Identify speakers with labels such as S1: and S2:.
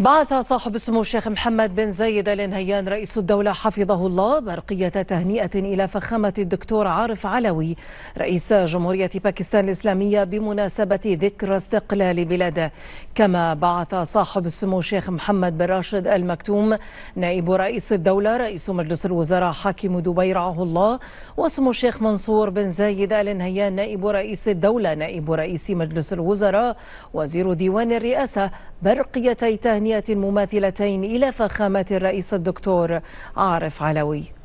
S1: بعث صاحب السمو الشيخ محمد بن زايد ال نهيان رئيس الدولة حفظه الله برقية تهنئة إلى فخامة الدكتور عارف علوي رئيس جمهورية باكستان الإسلامية بمناسبة ذكرى استقلال بلاده كما بعث صاحب السمو الشيخ محمد بن راشد المكتوم نائب رئيس الدولة رئيس مجلس الوزراء حاكم دبي رعاه الله وسمو الشيخ منصور بن زايد ال نهيان نائب رئيس الدولة نائب رئيس مجلس الوزراء وزير ديوان الرئاسة برقيتي تهنئة مماثلتين إلى فخامة الرئيس الدكتور عارف علوي